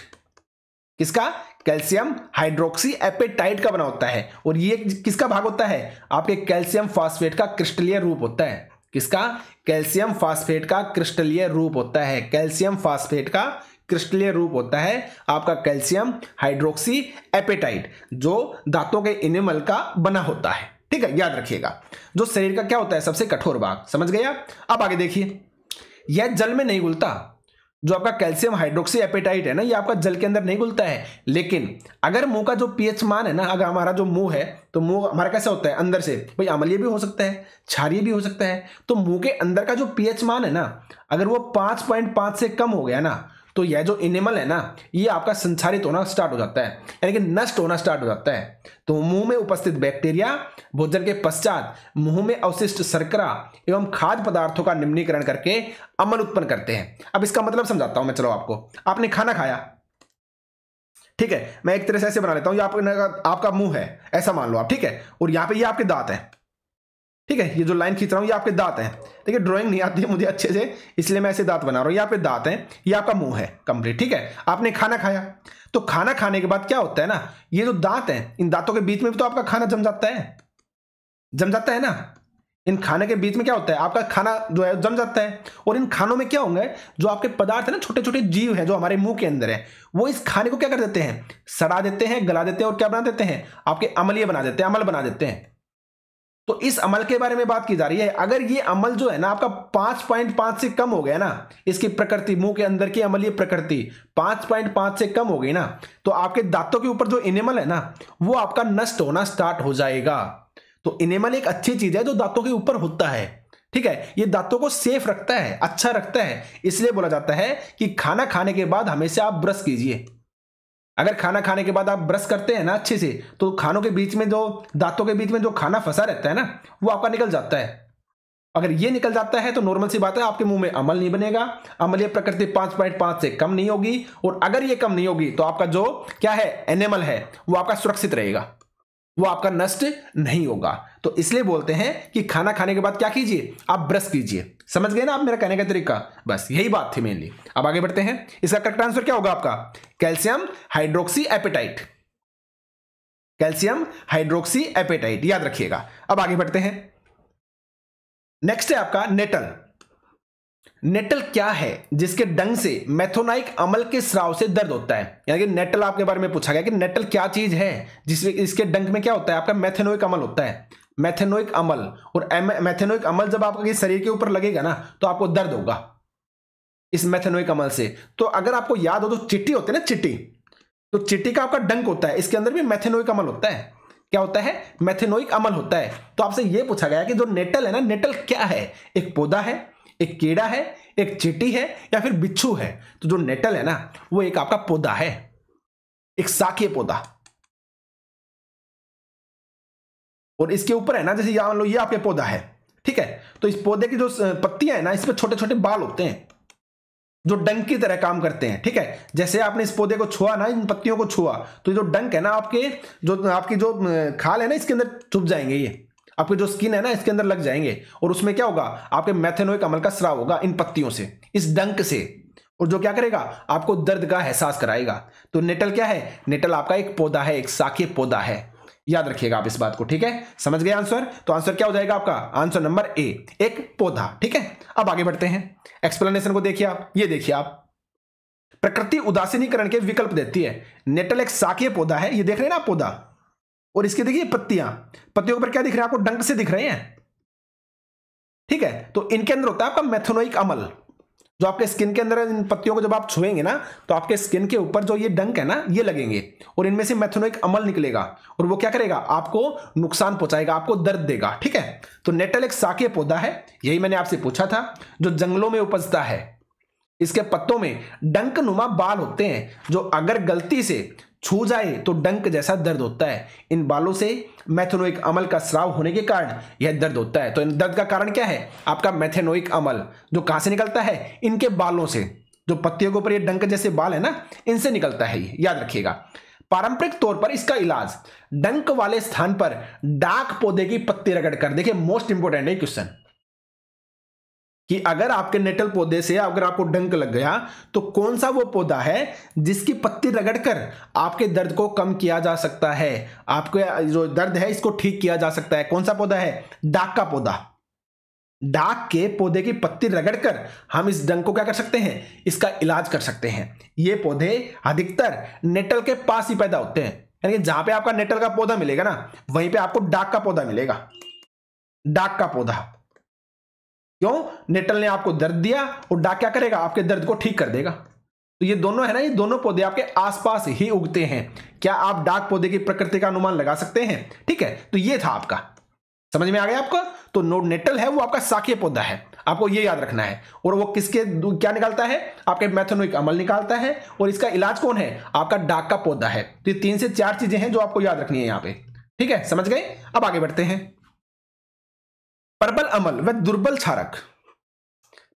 किसका कैल्शियम हाइड्रोक्सी एपेटाइट का बना होता है और ये किसका भाग होता है आपके कैल्शियम फास्फेट का क्रिस्टलीय रूप होता है किसका कैल्शियम फास्फेट का क्रिस्टलीय रूप होता है कैल्शियम फास्फेट का क्रिस्टलीय रूप होता है आपका कैल्शियम हाइड्रोक्सी एपेटाइट जो दांतों के इनिमल का बना होता है ठीक है याद रखिएगा जो शरीर का क्या होता है सबसे कठोर भाग समझ गया आप आगे देखिए यह जल में नहीं घुलता जो आपका कैल्शियम हाइड्रोक्सी एपेटाइट है ना ये आपका जल के अंदर नहीं घुलता है लेकिन अगर मुंह का जो पीएच मान है ना अगर हमारा जो मुंह है तो मुंह हमारा कैसा होता है अंदर से भाई अमलीय भी हो सकता है क्षारीय भी हो सकता है तो मुंह के अंदर का जो पीएच मान है ना अगर वो पांच पॉइंट पांच से कम हो गया ना तो यह जो एनिमल है ना ये आपका संचारित होना स्टार्ट हो जाता है यानी कि नष्ट होना स्टार्ट हो जाता है तो मुंह में उपस्थित बैक्टीरिया भोजन के पश्चात मुंह में अवशिष्ट शर्करा एवं खाद्य पदार्थों का निम्नीकरण करके अमल उत्पन्न करते हैं अब इसका मतलब समझाता हूं मैं चलो आपको आपने खाना खाया ठीक है मैं एक तरह से ऐसे बना लेता हूं आपका आपका मुंह है ऐसा मान लो आप ठीक है और यहां पर ये आपके दांत है ठीक है ये जो लाइन खींच रहा हूँ ये आपके दांत हैं देखिए ड्राइंग नहीं आती है मुझे अच्छे से इसलिए मैं ऐसे दांत बना रहा हूँ ये आपके दांत हैं ये आपका मुंह है कंप्लीट ठीक है आपने खाना खाया तो खाना खाने के बाद क्या होता है ना ये जो दांत हैं इन दांतों के बीच में भी तो आपका खाना जम जाता है जम जाता है ना इन खाने के बीच में क्या होता है आपका खाना जो है जम जाता है और इन खानों में क्या होंगे जो आपके पदार्थ है ना छोटे छोटे जीव हैं जो हमारे मुंह के अंदर है वो इस खाने को क्या कर देते हैं सड़ा देते हैं गला देते हैं और क्या बना देते हैं आपके अमलिए बना देते हैं अमल बना देते हैं तो इस अमल के बारे में बात की जा रही है अगर ये अमल जो है ना आपका पांच पॉइंट पांच से कम हो गया ना इसकी प्रकृति मुंह के अंदर की अमलीय प्रकृति पांच पॉइंट पांच से कम हो गई ना तो आपके दांतों के ऊपर जो इनेमल है ना वो आपका नष्ट होना स्टार्ट हो जाएगा तो इनेमल एक अच्छी चीज है जो दांतों के ऊपर होता है ठीक है ये दांतों को सेफ रखता है अच्छा रखता है इसलिए बोला जाता है कि खाना खाने के बाद हमेशा आप ब्रश कीजिए अगर खाना खाने के बाद आप ब्रश करते हैं ना अच्छे से तो खानों के बीच में जो दांतों के बीच में जो खाना फंसा रहता है ना वो आपका निकल जाता है अगर ये निकल जाता है तो नॉर्मल सी बात है आपके मुंह में अमल नहीं बनेगा अमलीय प्रकृति पाँच पॉइंट पाँच से कम नहीं होगी और अगर ये कम नहीं होगी तो आपका जो क्या है एनिमल है वो आपका सुरक्षित रहेगा वो आपका नष्ट नहीं होगा तो इसलिए बोलते हैं कि खाना खाने के बाद क्या कीजिए आप ब्रश कीजिए समझ गए ना आप मेरा कहने का तरीका बस यही बात थी मेनली अब आगे बढ़ते हैं इसका करेक्ट आंसर क्या होगा आपका calcium hydroxy apatite calcium hydroxy apatite याद रखिएगा अब आगे बढ़ते हैं नेक्स्ट है आपका नेटल नेटल क्या है जिसके डंग से मैथोनाइक अमल के स्राव से दर्द होता है यानी कि नेटल आपके बारे में पूछा गया कि नेटल क्या चीज है जिसमें इसके डंग में क्या होता है आपका मैथेनोइक अमल होता है मैथेनोइक अमल और मैथेनोइक अमल जब आपके शरीर के ऊपर लगेगा ना तो आपको दर्द होगा इस मैथेनोइक अमल से तो अगर आपको याद हो तो चिट्टी होती है ना चिट्टी तो चिट्टी का आपका डंक होता है इसके अंदर भी मैथेनोइक अमल होता है क्या होता है मैथेनोइक अमल होता है तो आपसे यह पूछा गया कि जो नेटल है ना नेटल क्या है एक पौधा है एक कीड़ा है एक चिट्टी है या फिर बिच्छू है तो जो नेटल है ना वो एक आपका पौधा है एक साखी पौधा और इसके ऊपर है ना जैसे मान लो ये आपके पौधा है ठीक है तो इस पौधे की जो पत्तियां है ना इसमें छोटे छोटे बाल होते हैं जो डंक की तरह काम करते हैं ठीक है जैसे आपने इस पौधे को छुआ ना इन पत्तियों को छुआ तो जो डंक है ना आपके जो आपकी जो खाल है ना इसके अंदर छुप जाएंगे ये आपके जो स्किन है ना इसके अंदर लग जाएंगे और उसमें क्या होगा आपके मैथेनोइक अमल का स्राव होगा इन पत्तियों से इस डंक से और जो क्या करेगा आपको दर्द का एहसास कराएगा तो नेटल क्या है नेटल आपका एक पौधा है एक साखी पौधा है याद रखिएगा आप इस बात को ठीक है समझ गए आंसर तो आंसर क्या हो जाएगा आपका आंसर नंबर ए एक पौधा ठीक है अब आगे बढ़ते हैं एक्सप्लेनेशन को देखिए आप ये देखिए आप प्रकृति उदासीनीकरण के विकल्प देती है नेटल एक साकीय पौधा है ये देख रहे हैं ना पौधा और इसके देखिए पत्तियां पत्तियों पर क्या दिख रहा है आपको डंक से दिख रहे हैं ठीक है तो इनके अंदर होता है आपका मेथोनोइक अमल जो आपके स्किन के अंदर इन पत्तियों को जब आप छुएंगे ना तो आपके स्किन के ऊपर जो ये डंक है ना ये लगेंगे और इनमें से मैथेनोइक अमल निकलेगा और वो क्या करेगा आपको नुकसान पहुंचाएगा आपको दर्द देगा ठीक है तो नेटल एक साके पौधा है यही मैंने आपसे पूछा था जो जंगलों में उपजता है इसके पत्तों में डंक नुमा बाल होते हैं जो अगर गलती से छू जाए तो डंक जैसा दर्द होता है इन बालों से मैथेनोइक अमल का स्राव होने के कारण यह दर्द होता है तो इन दर्द का कारण क्या है आपका मैथेनोइक अमल जो कहाँ से निकलता है इनके बालों से जो पत्तियों के ऊपर ये डंक जैसे बाल है ना इनसे निकलता है याद रखिएगा पारंपरिक तौर पर इसका इलाज डंक वाले स्थान पर डाक पौधे की पत्ती रगड़ कर देखिए मोस्ट इंपोर्टेंट है क्वेश्चन कि अगर आपके नेटल पौधे से अगर आपको डंक लग गया तो कौन सा वो पौधा है जिसकी पत्ती रगड़कर आपके दर्द को कम किया जा सकता है आपके जो दर्द है इसको ठीक किया जा सकता है कौन सा पौधा है डाक का पौधा डाक के पौधे की पत्ती रगड़कर हम इस डंक को क्या कर सकते हैं इसका इलाज कर सकते हैं ये पौधे अधिकतर नेटल के पास ही पैदा होते हैं यानी जहां पे आपका नेटल का पौधा मिलेगा ना वहीं पे आपको डाक का पौधा मिलेगा डाक का पौधा क्यों नेटल ने आपको दर्द दिया और डाक क्या करेगा आपके दर्द को ठीक कर देगा तो ये दोनों है ना ये दोनों पौधे आपके आसपास ही उगते हैं क्या आप डाक पौधे की प्रकृति का अनुमान लगा सकते हैं ठीक है तो ये था आपका समझ में आ गया आपका तो नोड नेटल है वो आपका साक्य पौधा है आपको ये याद रखना है और वो किसके क्या निकालता है आपके मैथनोइक अमल निकालता है और इसका इलाज कौन है आपका डाक का पौधा है तो ये तीन से चार चीजें हैं जो आपको याद रखनी है यहाँ पे ठीक है समझ गए अब आगे बढ़ते हैं प्रबल अमल व दुर्बल क्षारक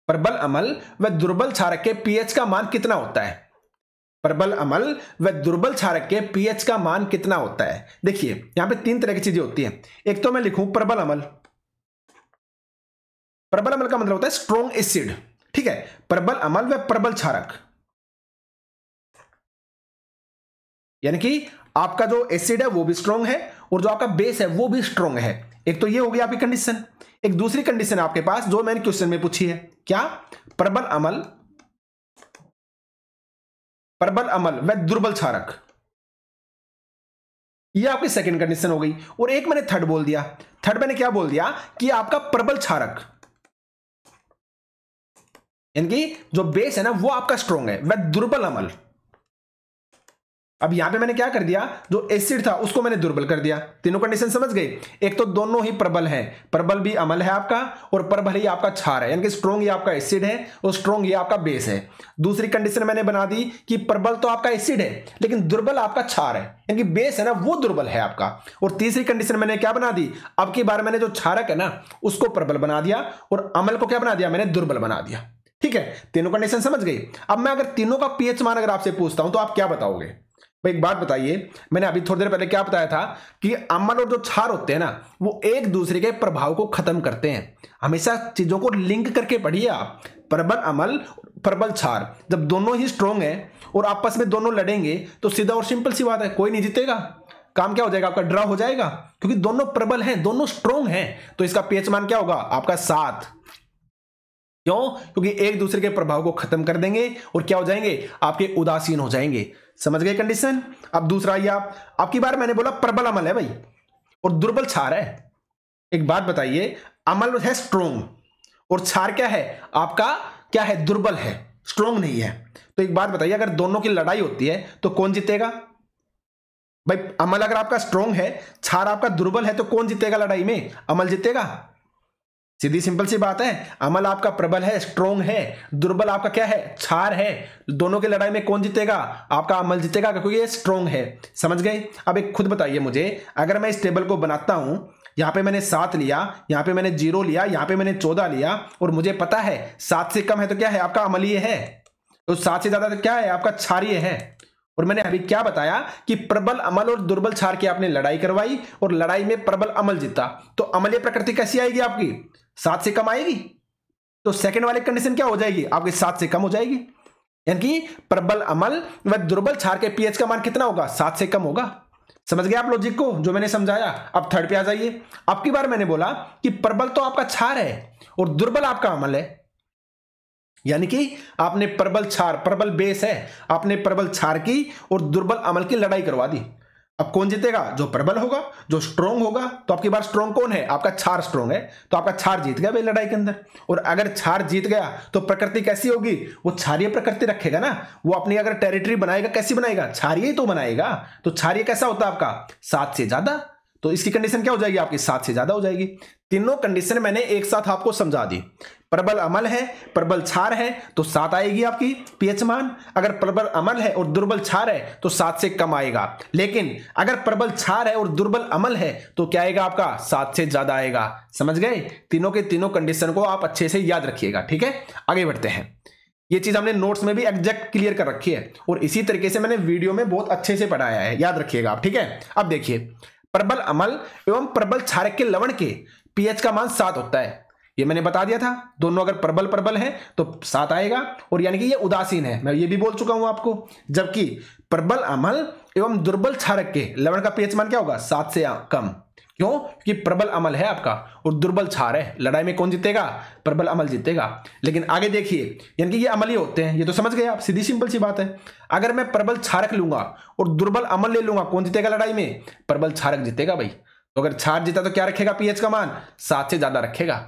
प्रबल अमल व दुर्बल क्षारक के पीएच का मान कितना होता है प्रबल अमल व दुर्बल क्षारक के पीएच का मान कितना होता है देखिए यहां पे तीन तरह की चीजें होती हैं एक तो मैं लिखूं प्रबल अमल प्रबल अमल का मतलब होता है स्ट्रॉन्ग एसिड ठीक है प्रबल अमल व प्रबल क्षारक यानी कि आपका जो एसिड है वो भी स्ट्रॉन्ग है और जो आपका बेस है वो भी स्ट्रॉन्ग है एक तो ये हो गया आपकी कंडीशन एक दूसरी कंडीशन आपके पास जो मैंने क्वेश्चन में पूछी है क्या प्रबल अमल प्रबल अमल व दुर्बल क्षारक ये आपकी सेकंड कंडीशन हो गई और एक मैंने थर्ड बोल दिया थर्ड मैंने क्या बोल दिया कि आपका प्रबल क्षारक यानी कि जो बेस है ना वो आपका स्ट्रॉन्ग है वह दुर्बल अमल अब यहां पे मैंने क्या कर दिया जो एसिड था उसको मैंने दुर्बल कर दिया तीनों कंडीशन समझ गए एक तो दोनों ही प्रबल है प्रबल भी अमल है आपका और प्रबल ही आपका छार है यानी कि स्ट्रॉन्ग ये आपका एसिड है और स्ट्रॉन्ग ये आपका बेस है दूसरी कंडीशन मैंने बना दी कि प्रबल तो आपका एसिड है लेकिन दुर्बल आपका छार है यानी कि बेस है ना वो दुर्बल है आपका और तीसरी कंडीशन मैंने क्या बना दी अब की बार मैंने जो छारक है ना उसको प्रबल बना दिया और अमल को क्या बना दिया मैंने दुर्बल बना दिया ठीक है तीनों कंडीशन समझ गई अब मैं अगर तीनों का पीएच मान अगर आपसे पूछता हूं तो आप क्या बताओगे भाई एक बात बताइए मैंने अभी थोड़ी देर पहले क्या बताया था कि अमल और जो छार होते हैं ना वो एक दूसरे के प्रभाव को खत्म करते हैं हमेशा चीज़ों को लिंक करके पढ़िए आप प्रबल अमल प्रबल छार जब दोनों ही स्ट्रोंग हैं और आपस में दोनों लड़ेंगे तो सीधा और सिंपल सी बात है कोई नहीं जीतेगा काम क्या हो जाएगा आपका ड्रा हो जाएगा क्योंकि दोनों प्रबल हैं दोनों स्ट्रोंग हैं तो इसका पेचमान क्या होगा आपका साथ क्यों क्योंकि एक दूसरे के प्रभाव को खत्म कर देंगे और क्या हो जाएंगे आपके उदासीन हो जाएंगे समझ गए कंडीशन अब दूसरा आइए आप आपकी बार मैंने बोला प्रबल अमल है भाई और दुर्बल छार है एक बात बताइए अमल है स्ट्रोंग और छार क्या है आपका क्या है दुर्बल है स्ट्रोंग नहीं है तो एक बात बताइए अगर दोनों की लड़ाई होती है तो कौन जीतेगा भाई अमल अगर आपका स्ट्रोंग है छार आपका दुर्बल है तो कौन जीतेगा लड़ाई में अमल जीतेगा सीधी सिंपल सी बात है अमल आपका प्रबल है स्ट्रोंग है दुर्बल आपका क्या है छार है दोनों की लड़ाई में कौन जीतेगा आपका अमल जीतेगा क्योंकि ये स्ट्रोंग है समझ गए अब एक खुद बताइए मुझे अगर मैं इस टेबल को बनाता हूं यहाँ पे मैंने सात लिया यहाँ पे मैंने जीरो लिया यहाँ पे मैंने चौदह लिया और मुझे पता है सात से कम है तो क्या है आपका अमल ये है तो सात से ज्यादा तो क्या है आपका छार ये है और मैंने अभी क्या बताया कि प्रबल अमल और दुर्बल छार की आपने लड़ाई करवाई और लड़ाई में प्रबल अमल जीता तो अमलीय प्रकृति कैसी आएगी आपकी सात से कम आएगी तो सेकंड वाली कंडीशन क्या हो जाएगी आपकी सात से कम हो जाएगी यानी कि प्रबल अमल व दुर्बल छार के पीएच का मान कितना होगा सात से कम होगा समझ गए आप लॉजिक को जो मैंने समझाया अब थर्ड पे आ जाइए अब की बार मैंने बोला कि प्रबल तो आपका छार है और दुर्बल आपका अमल है यानी कि आपने प्रबल छार प्रबल बेस है आपने प्रबल छार की और दुर्बल अमल की लड़ाई करवा दी अब कौन जीतेगा जो प्रबल होगा जो स्ट्रांग होगा तो आपकी बार स्ट्रांग कौन है आपका छार स्ट्रांग है तो आपका छार जीत गया भाई लड़ाई के अंदर और अगर छार जीत गया तो प्रकृति कैसी होगी वो क्षारिय प्रकृति रखेगा ना वो अपनी अगर टेरिटरी बनाएगा कैसी बनाएगा क्षारिय ही तो बनाएगा तो क्षारिय कैसा होता है आपका सात से ज्यादा तो इसकी कंडीशन क्या हो जाएगी आपकी सात से ज्यादा हो जाएगी तीनों कंडीशन मैंने एक साथ आपको समझा दी प्रबल अमल है प्रबल छार है तो सात आएगी आपकी पीएच मान अगर प्रबल अमल है और दुर्बल छार है तो सात से कम आएगा लेकिन अगर प्रबल छार है और दुर्बल अमल है तो क्या आएगा आपका सात से ज्यादा आएगा समझ गए तीनों के तीनों कंडीशन को आप अच्छे से याद रखिएगा ठीक है आगे बढ़ते हैं ये चीज हमने नोट्स में भी एग्जैक्ट क्लियर कर रखी है और इसी तरीके से मैंने वीडियो में बहुत अच्छे से पढ़ाया है याद रखिएगा आप ठीक है अब देखिए प्रबल अमल एवं प्रबल छारक के लवण के पीएच का मान सात होता है ये मैंने बता दिया था दोनों अगर प्रबल प्रबल हैं तो सात आएगा और यानी कि ये उदासीन है मैं ये भी बोल चुका हूं आपको जबकि प्रबल अमल एवं दुर्बल क्षारक के लवण का पेच मान क्या होगा सात से कम क्यों क्योंकि प्रबल अमल है आपका और दुर्बल छार है लड़ाई में कौन जीतेगा प्रबल अमल जीतेगा लेकिन आगे देखिए यानी कि ये अमल ही होते हैं ये तो समझ गए आप सीधी सिंपल सी बात है अगर मैं प्रबल छारक लूंगा और दुर्बल अमल ले लूंगा कौन जीतेगा लड़ाई में प्रबल छारक जीतेगा भाई तो अगर छार जीता तो क्या रखेगा पीएच का मान सात से ज्यादा रखेगा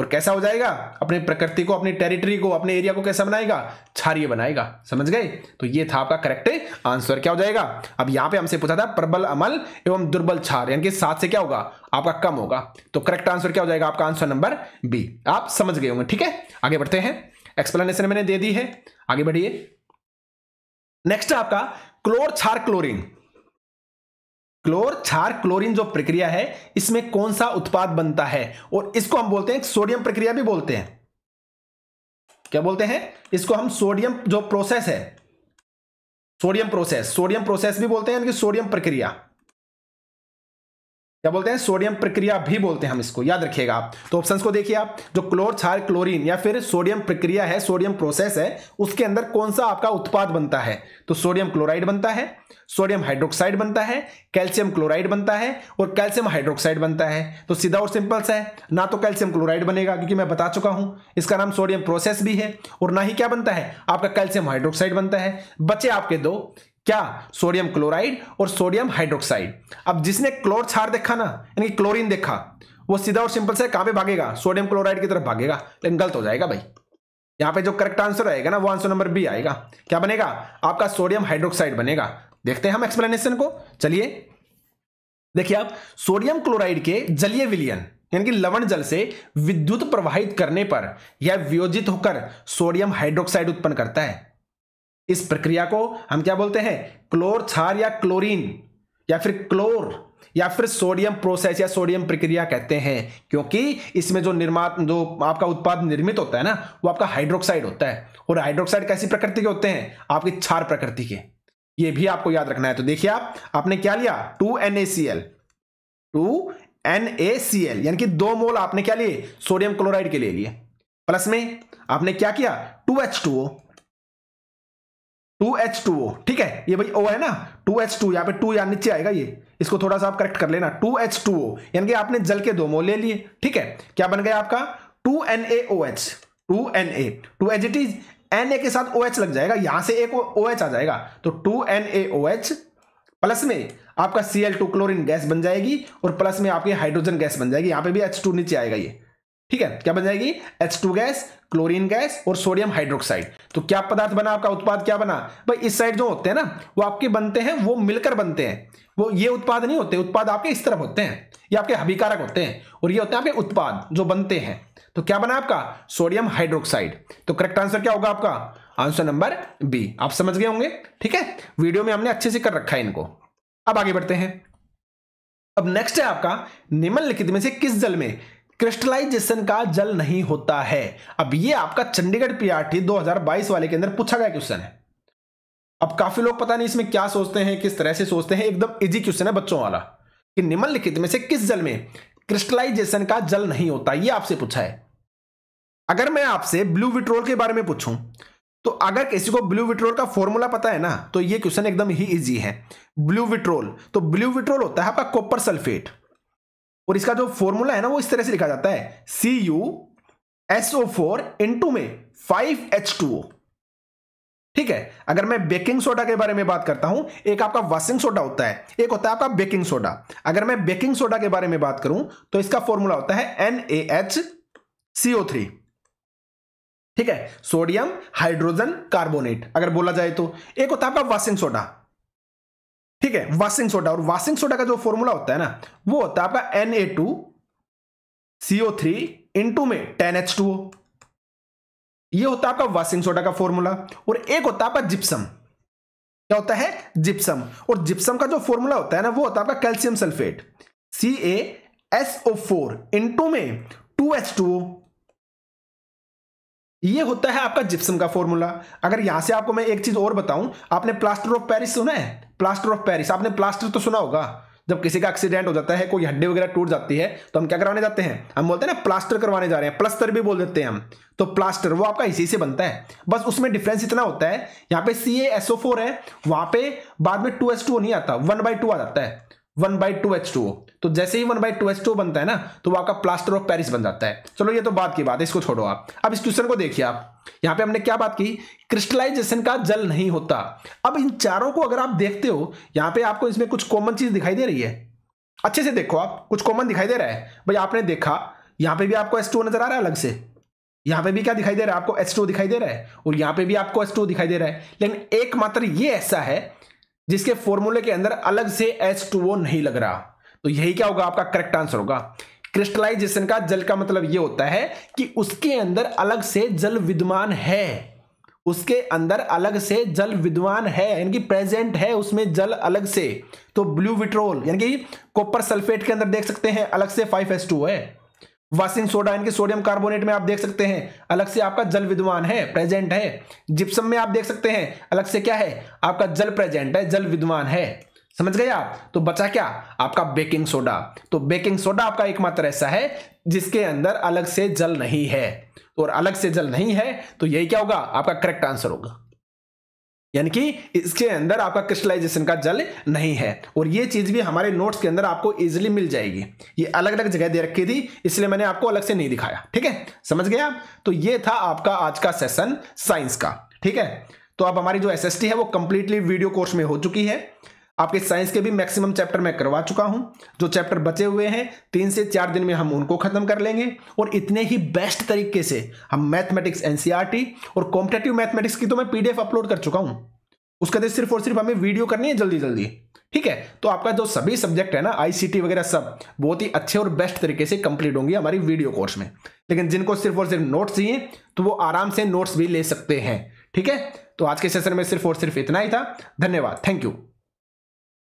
और कैसा हो जाएगा अपनी प्रकृति को अपनी टेरिटरी को अपने एरिया को कैसा बनाएगा क्षारिय बनाएगा समझ गए तो ये था आपका करेक्ट आंसर क्या हो जाएगा अब यहां पे हमसे पूछा था प्रबल अमल एवं दुर्बल क्षार यानी कि सात से क्या होगा आपका कम होगा तो करेक्ट आंसर क्या हो जाएगा आपका आंसर नंबर बी आप समझ गए होंगे ठीक है आगे बढ़ते हैं एक्सप्लेनेशन मैंने दे दी है आगे बढ़िए नेक्स्ट आपका क्लोर क्षार क्लोरिन क्लोर क्षार क्लोरीन जो प्रक्रिया है इसमें कौन सा उत्पाद बनता है और इसको हम बोलते हैं सोडियम प्रक्रिया भी बोलते हैं क्या बोलते हैं इसको हम सोडियम जो प्रोसेस है सोडियम प्रोसेस सोडियम प्रोसेस भी बोलते हैं यानी कि सोडियम प्रक्रिया क्या बोलते हैं सोडियम प्रक्रिया भी बोलते हैं हम इसको याद रखिएगा आप तो ऑप्शंस को देखिए आप जो क्लोर छार क्लोरीन या फिर सोडियम प्रक्रिया है सोडियम प्रोसेस है उसके अंदर कौन सा आपका उत्पाद बनता है तो सोडियम क्लोराइड बनता है सोडियम हाइड्रोक्साइड बनता है कैल्शियम क्लोराइड बनता है और कैल्शियम हाइड्रोक्साइड बनता है तो सीधा और सिंपल सा है ना तो कैल्शियम क्लोराइड बनेगा क्योंकि मैं बता चुका हूं इसका नाम सोडियम प्रोसेस भी है और ना ही क्या बनता है आपका कैल्शियम हाइड्रोक्साइड बनता है बचे आपके दो क्या सोडियम क्लोराइड और सोडियम हाइड्रोक्साइड अब जिसने क्लोर छार देखा ना यानी क्लोरीन देखा वो सीधा और सिंपल से कहां पे भागेगा सोडियम क्लोराइड की तरफ भागेगा लेकिन गलत हो जाएगा भाई यहां पे जो करेक्ट आंसर आएगा ना वो आंसर नंबर बी आएगा क्या बनेगा आपका सोडियम हाइड्रोक्साइड बनेगा देखते हैं हम एक्सप्लेनेशन को चलिए देखिए आप सोडियम क्लोराइड के जलीय विलियन यानी कि लवण जल से विद्युत प्रवाहित करने पर यह वियोजित होकर सोडियम हाइड्रोक्साइड उत्पन्न करता है इस प्रक्रिया को हम क्या बोलते हैं क्लोर छार या क्लोरीन या फिर क्लोर या फिर सोडियम प्रोसेस या सोडियम प्रक्रिया कहते हैं क्योंकि इसमें जो निर्मात जो आपका उत्पाद निर्मित होता है ना वो आपका हाइड्रोक्साइड होता है और हाइड्रोक्साइड कैसी प्रकृति के होते हैं आपके छार प्रकृति के ये भी आपको याद रखना है तो देखिए आप आपने क्या लिया two N A C L two N A C L यानी कि दो मोल आपने क्या लिए सोडियम क्लोराइड के ले लिए प्लस में आपने क्या किया two H two two H two O ठीक है ये भाई ओ है ना टू एच टू यहाँ पे टू यहाँ नीचे आएगा ये इसको थोड़ा सा आप करेक्ट कर लेना टू एच टू ओ यानी कि आपने जल के दो मोल ले लिए ठीक है क्या बन गया आपका two N A O H two N A two H it is N A के साथ ओ एच लग जाएगा यहां से एक ओ एच आ जाएगा तो two N A O H plus में आपका C L two chlorine gas बन जाएगी और प्लस में आपकी हाइड्रोजन गैस बन जाएगी यहाँ पे भी एच टू नीचे आएगा ये ठीक है क्या बन जाएगी H2 गैस क्लोरीन गैस और सोडियम हाइड्रोक्साइड तो क्या पदार्थ बना आपका उत्पाद क्या बना भाई इस साइड जो होते हैं ना वो आपके बनते हैं वो मिलकर बनते हैं वो ये उत्पाद नहीं होते उत्पाद आपके इस तरफ होते हैं ये आपके हानिकारक होते हैं और ये होते हैं आपके उत्पाद जो बनते हैं तो क्या बना आपका सोडियम हाइड्रोक्साइड तो करेक्ट आंसर क्या होगा आपका आंसर नंबर बी आप समझ गए होंगे ठीक है वीडियो में हमने अच्छे से कर रखा है इनको अब आगे बढ़ते हैं अब नेक्स्ट है आपका निम्नलिखित में से किस जल में क्रिस्टलाइजेशन का जल नहीं होता है अब ये आपका चंडीगढ़ पीआरटी 2022 वाले के अंदर पूछा गया क्वेश्चन है अब काफी लोग पता नहीं इसमें क्या सोचते हैं किस तरह से सोचते हैं एकदम इजी क्वेश्चन है बच्चों वाला कि निम्नलिखित में से किस जल में क्रिस्टलाइजेशन का जल नहीं होता यह आपसे पूछा है अगर मैं आपसे ब्लू विट्रोल के बारे में पूछूं तो अगर किसी को ब्लू विट्रोल का फॉर्मूला पता है ना तो ये क्वेश्चन एकदम ही इजी है ब्लू विट्रोल तो ब्लू विट्रोल होता है आपका कॉपर सल्फेट और इसका जो फॉर्मूला है ना वो इस तरह से लिखा जाता है C U SO four four into में फाइव एच टू ओ ठीक है अगर मैं बेकिंग सोडा के बारे में बात करता हूं एक आपका वॉशिंग सोडा होता है एक होता है आपका बेकिंग सोडा अगर मैं बेकिंग सोडा के बारे में बात करूं तो इसका फॉर्मूला होता है N A H CO three ठीक है सोडियम हाइड्रोजन कार्बोनेट अगर बोला जाए तो एक होता है आपका वॉशिंग सोडा ठीक है वाशिंग सोडा और वाशिंग सोडा का जो फॉर्मूला होता है ना वो होता है आपका N A two CO three into में टेन एच टू ये होता है आपका वाशिंग सोडा का फॉर्मूला और एक होता है आपका जिप्सम क्या होता है जिप्सम और जिप्सम का जो फॉर्मूला होता है ना वो होता है आपका calcium sulphate C A S O four into में टू एच टू ओ ये होता है आपका जिप्सम का फॉर्मूला अगर यहां से आपको मैं एक चीज और बताऊं आपने प्लास्टर ऑफ पेरिस सुना है प्लास्टर ऑफ पेरिस आपने प्लास्टर तो सुना होगा जब किसी का एक्सीडेंट हो जाता है कोई हड्डी वगैरह टूट जाती है तो हम क्या करवाने जाते हैं हम बोलते हैं ना प्लास्टर करवाने जा रहे हैं प्लास्टर भी बोल देते हैं हम तो प्लास्टर वो आपका इसी से बनता है बस उसमें डिफरेंस इतना होता है यहाँ पे सी ए एस ओ फोर है वहां पे बाद में टू एस टू नहीं आता वन बाई टू आ जाता है one by two H two तो जैसे ही one by two H two बनता है ना तो वो आपका प्लास्टर ऑफ पेरिस बन जाता है चलो ये तो बात की बात है इसको छोड़ो आप अब इस क्वेश्चन को देखिए आप यहाँ पे हमने क्या बात की क्रिस्टलाइजेशन का जल नहीं होता अब इन चारों को अगर आप देखते हो यहाँ पे आपको इसमें कुछ कॉमन चीज दिखाई दे रही है अच्छे से देखो आप कुछ कॉमन दिखाई दे रहा है भाई आपने देखा यहाँ पे भी आपको एस नजर आ रहा है अलग से यहाँ पे भी क्या दिखाई दे रहा है आपको एस दिखाई दे रहा है और यहाँ पे भी आपको एस दिखाई दे रहा है लेकिन एकमात्र ये ऐसा है जिसके फॉर्मूले के अंदर अलग से एच नहीं लग रहा तो यही क्या होगा आपका करेक्ट आंसर होगा क्रिस्टलाइजेशन का जल का मतलब यह होता है कि उसके अंदर अलग से जल विद्यमान है उसके अंदर अलग से जल विद्वान है यानी कि प्रेजेंट है उसमें जल अलग से तो ब्लू विट्रोल यानी कि कॉपर सल्फेट के अंदर देख सकते हैं अलग से फाइव एस टू है वाशिंग सोडा इनके सोडियम कार्बोनेट में आप देख सकते हैं अलग से आपका जल विद्वान है प्रेजेंट है जिप्सम में आप देख सकते हैं अलग से क्या है आपका जल प्रेजेंट है जल विद्वान है समझ गए आप तो बचा क्या आपका बेकिंग सोडा तो बेकिंग सोडा आपका एकमात्र ऐसा है जिसके अंदर अलग से जल नहीं है और अलग से जल नहीं है तो यही क्या होगा आपका करेक्ट आंसर होगा यानी कि इसके अंदर आपका क्रिस्टलाइजेशन का जल नहीं है और ये चीज भी हमारे नोट्स के अंदर आपको इजिली मिल जाएगी ये अलग अलग जगह दे रखी थी इसलिए मैंने आपको अलग से नहीं दिखाया ठीक है समझ गया तो ये था आपका आज का सेशन साइंस का ठीक है तो अब हमारी जो एस है वो कंप्लीटली वीडियो कोर्स में हो चुकी है आपके साइंस के भी मैक्सिमम चैप्टर मैं करवा चुका हूं जो चैप्टर बचे हुए हैं तीन से चार दिन में हम उनको खत्म कर लेंगे और इतने ही बेस्ट तरीके से हम मैथमेटिक्स एनसीईआरटी e और कॉम्पिटेटिव मैथमेटिक्स की तो मैं पीडीएफ अपलोड कर चुका हूं उसके अंदर तो सिर्फ और सिर्फ हमें वीडियो करनी है जल्दी जल्दी ठीक है तो आपका जो सभी सब्जेक्ट है ना आईसीटी वगैरह सब बहुत ही अच्छे और बेस्ट तरीके से कंप्लीट होंगी हमारी वीडियो कोर्स में लेकिन जिनको सिर्फ और सिर्फ नोट्स चाहिए तो वो आराम से नोट्स भी ले सकते हैं ठीक है तो आज के सेशन में सिर्फ और सिर्फ इतना ही था धन्यवाद थैंक यू